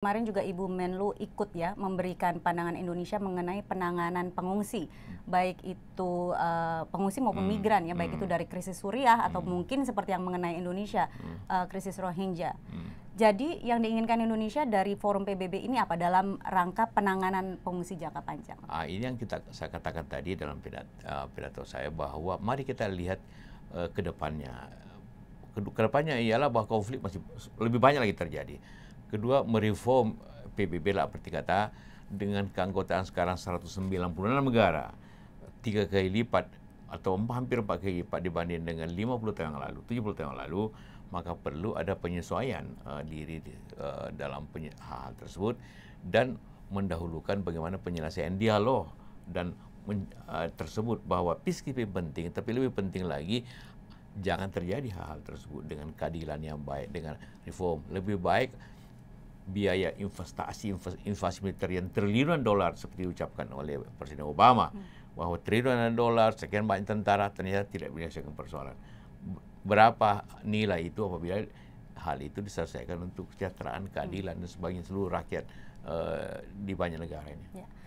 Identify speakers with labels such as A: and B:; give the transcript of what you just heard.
A: Kemarin juga Ibu Menlu ikut ya memberikan pandangan Indonesia mengenai penanganan pengungsi, baik itu uh, pengungsi maupun hmm. migran ya, baik hmm. itu dari krisis Suriah hmm. atau mungkin seperti yang mengenai Indonesia hmm. uh, krisis Rohingya. Hmm. Jadi yang diinginkan Indonesia dari forum PBB ini apa dalam rangka penanganan pengungsi jangka panjang?
B: Ah, ini yang kita saya katakan tadi dalam pidato, uh, pidato saya bahwa mari kita lihat uh, ke depannya. Ke ialah bahwa konflik masih lebih banyak lagi terjadi Kedua, mereform PBB lah seperti kata dengan keanggotaan sekarang 196 negara. Tiga kali lipat atau hampir empat kali lipat dibanding dengan 50 tahun yang lalu, 70 tahun yang lalu, maka perlu ada penyesuaian uh, diri uh, dalam penye- hal tersebut dan mendahulukan bagaimana penyelesaian dialog dan men, uh, tersebut bahwa peacekeeping penting tapi lebih penting lagi jangan terjadi hal-hal tersebut dengan keadilan yang baik dengan reform lebih baik biaya investasi investasi militer yang triliunan dolar seperti diucapkan oleh Presiden Obama hmm. bahwa triliunan dolar sekian banyak tentara ternyata tidak menyelesaikan persoalan berapa nilai itu apabila hal itu diselesaikan untuk kesejahteraan keadilan hmm. dan sebagainya seluruh rakyat uh, di banyak negara ini.
C: Ya.